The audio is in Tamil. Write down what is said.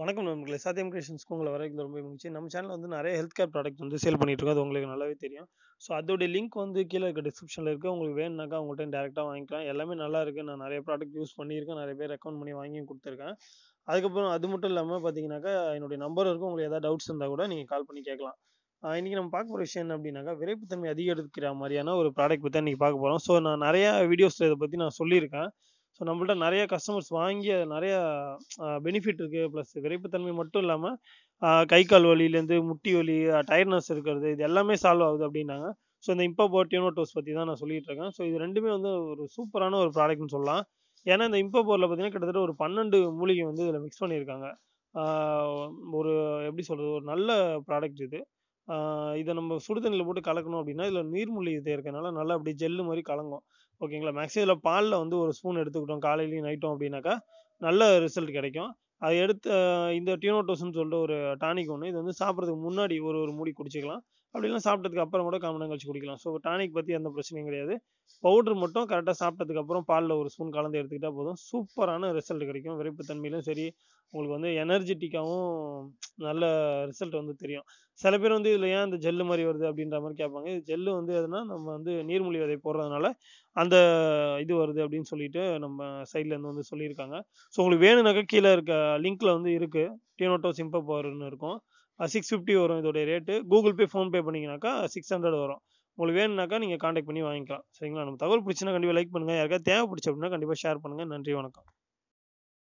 வணக்கம் நண்பர்களே சாத்தியம் கிரியேஷன்ஸ்க்கு உங்களை வரைக்கும் ரொம்ப மகிழ்ச்சி நம்ம சேனல் வந்து நிறைய ஹெல்த் கேர் ப்ராடக்ட் வந்து சேல் பண்ணிட்டு அது உங்களுக்கு நல்லாவே தெரியும் ஸோ அதோடைய லிங்க் வந்து கீழே இருக்க டிஸ்கிரிப்ஷனில் இருக்குது உங்களுக்கு வேணுனாக்கா உங்கள்கிட்ட டேரெக்டாக வாங்கிக்கலாம் எல்லாமே நல்லா இருக்குது நான் நிறைய ப்ராடக்ட் யூஸ் பண்ணியிருக்கேன் நிறைய பேர் ரெக்கமெண்ட் பண்ணி வாங்கி கொடுத்துருக்கேன் அதுக்கப்புறம் அது மட்டும் இல்லாமல் பார்த்தீங்கன்னாக்கா என்னுடைய நம்பர் இருக்கும் உங்களுக்கு ஏதாவது டவுட்ஸ் இருந்தால் கூட நீங்கள் கால் பண்ணி கேட்கலாம் இன்றைக்கி நம்ம பார்க்க போகிற விஷயம் என்ன அப்படின்னாக்கா விரைப்புத்தன்மை அதிகரிக்கிற மாதிரியான ஒரு ப்ராடக்ட் பற்றி இன்றைக்கி பார்க்க போகிறோம் ஸோ நான் நிறையா வீடியோஸில் இதை பற்றி நான் சொல்லியிருக்கேன் ஸோ நம்மள்ட்ட நிறைய கஸ்டமர்ஸ் வாங்கி அது நிறைய பெனிஃபிட் இருக்குது ப்ளஸ் விரைப்புத்தன்மை மட்டும் இல்லாமல் கை கால் வலியிலேருந்து முட்டி வலி டயர்ட்னஸ் இருக்கிறது இது எல்லாமே சால்வ் ஆகுது அப்படின்னாங்க ஸோ இந்த இம்போபோர்ட்டியோ டோஸ் பற்றி தான் நான் சொல்லிட்டு இருக்கேன் ஸோ இது ரெண்டுமே வந்து ஒரு சூப்பரான ஒரு ப்ராடக்ட்னு சொல்லலாம் ஏன்னா இந்த இம்போபோரில் பார்த்தீங்கன்னா கிட்டத்தட்ட ஒரு பன்னெண்டு மூலிகை வந்து இதில் மிக்ஸ் பண்ணியிருக்காங்க ஒரு எப்படி சொல்கிறது ஒரு நல்ல ப்ராடக்ட் இது இதை நம்ம சுடுதண்ணியில் போட்டு கலக்கணும் அப்படின்னா இதில் நீர்மூலி இது இருக்கனால நல்லா அப்படியே ஜெல்லு மாதிரி கலங்கும் ஓகேங்களா மேக்ஸிமம் இதில் பாலில் வந்து ஒரு ஸ்பூன் எடுத்துக்கிட்டோம் காலையிலையும் நைட்டும் அப்படின்னாக்கா நல்ல ரிசல்ட் கிடைக்கும் அதை எடுத்து இந்த டியூனோட்டோஸ்ன்னு சொல்லிட்டு ஒரு டானிக் ஒன்று இது வந்து சாப்பிட்றதுக்கு முன்னாடி ஒரு ஒரு மூடி குடிச்சிக்கலாம் அப்படிலாம் சாப்பிட்டதுக்கு அப்புறம் கூட காமனம் கழிச்சு குடிக்கலாம் ஸோ டானிக் பற்றி எந்த பிரச்சனையும் கிடையாது பவுடர் மட்டும் கரெக்டாக சாப்பிட்டதுக்கு அப்புறம் பாலில் ஒரு ஸ்பூன் கலந்து எடுத்துக்கிட்டால் போதும் சூப்பரான ரிசல்ட் கிடைக்கும் விரைப்பு தன்மையிலும் சரி உங்களுக்கு வந்து எனர்ஜெட்டிக்காவும் நல்ல ரிசல்ட் வந்து தெரியும் சில பேர் வந்து இதில் ஏன் இந்த ஜெல்லு மாதிரி வருது அப்படின்ற மாதிரி கேட்பாங்க இது ஜெல்லு வந்து எதுனா நம்ம வந்து நீர்மொழி விதை போடுறதுனால அந்த இது வருது அப்படின்னு சொல்லிட்டு நம்ம சைட்லேருந்து வந்து சொல்லியிருக்காங்க ஸோ உங்களுக்கு வேணும்னாக்கா கீழே இருக்க லிங்க்கில் வந்து இருக்குது டீனோட்டோ சிம்பப் பவர்னு இருக்கும் சிக்ஸ் ஃபிஃப்டி வரும் இதோடைய ரேட்டு கூகுள் பே ஃபோன்பே பண்ணிங்கனாக்கா சிக்ஸ் ஹண்ட்ரட் வரும் உங்களுக்கு வேணுனாக்கா நீங்கள் காண்டாக்ட் பண்ணி வாங்கிக்கலாம் சரிங்களா நம்ம தகவல் பிடிச்சினா கண்டிப்பாக லைக் பண்ணுங்கள் யாருக்காவது தேவை பிடிச்ச அப்படின்னா கண்டிப்பாக ஷேர் பண்ணுங்கள் நன்றி வணக்கம்